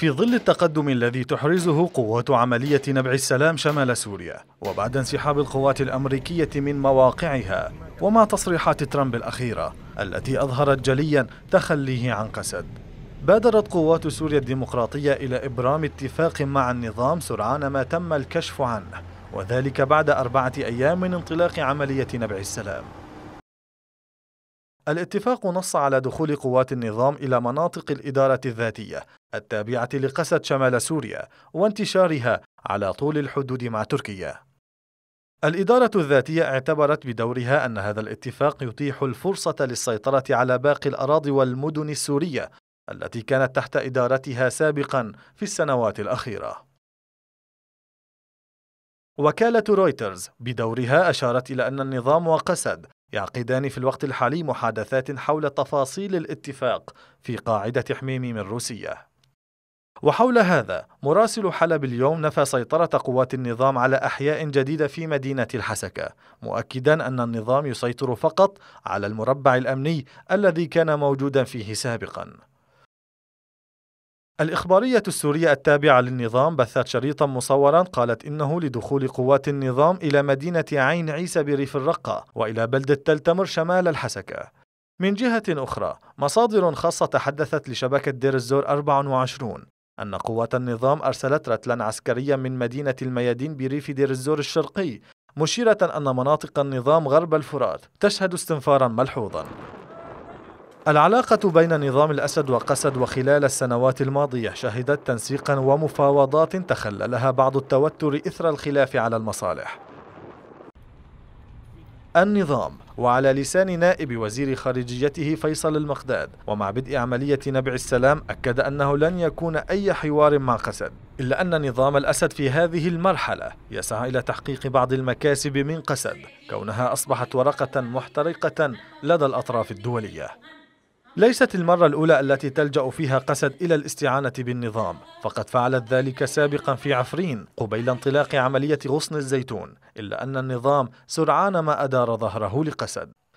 في ظل التقدم الذي تحرزه قوات عملية نبع السلام شمال سوريا وبعد انسحاب القوات الأمريكية من مواقعها ومع تصريحات ترامب الأخيرة التي أظهرت جليا تخليه عن قسد بادرت قوات سوريا الديمقراطية إلى إبرام اتفاق مع النظام سرعان ما تم الكشف عنه وذلك بعد أربعة أيام من انطلاق عملية نبع السلام الاتفاق نص على دخول قوات النظام إلى مناطق الإدارة الذاتية التابعة لقسد شمال سوريا وانتشارها على طول الحدود مع تركيا. الإدارة الذاتية اعتبرت بدورها أن هذا الاتفاق يتيح الفرصة للسيطرة على باقي الأراضي والمدن السورية التي كانت تحت إدارتها سابقا في السنوات الأخيرة. وكالة رويترز بدورها أشارت إلى أن النظام وقسد يعقدان في الوقت الحالي محادثات حول تفاصيل الاتفاق في قاعدة حميمي من روسيا وحول هذا مراسل حلب اليوم نفى سيطرة قوات النظام على أحياء جديدة في مدينة الحسكة مؤكدا أن النظام يسيطر فقط على المربع الأمني الذي كان موجودا فيه سابقاً الإخبارية السورية التابعة للنظام بثت شريطا مصورا قالت إنه لدخول قوات النظام إلى مدينة عين عيسى بريف الرقة وإلى بلدة تلتمر شمال الحسكة من جهة أخرى مصادر خاصة تحدثت لشبكة دير الزور 24 أن قوات النظام أرسلت رتلا عسكريا من مدينة الميادين بريف دير الزور الشرقي مشيرة أن مناطق النظام غرب الفرات تشهد استنفارا ملحوظا العلاقة بين نظام الأسد وقسد وخلال السنوات الماضية شهدت تنسيقا ومفاوضات تخللها بعض التوتر إثر الخلاف على المصالح النظام وعلى لسان نائب وزير خارجيته فيصل المقداد ومع بدء عملية نبع السلام أكد أنه لن يكون أي حوار مع قسد إلا أن نظام الأسد في هذه المرحلة يسعى إلى تحقيق بعض المكاسب من قسد كونها أصبحت ورقة محترقة لدى الأطراف الدولية ليست المرة الأولى التي تلجأ فيها قسد إلى الاستعانة بالنظام فقد فعلت ذلك سابقا في عفرين قبيل انطلاق عملية غصن الزيتون إلا أن النظام سرعان ما أدار ظهره لقسد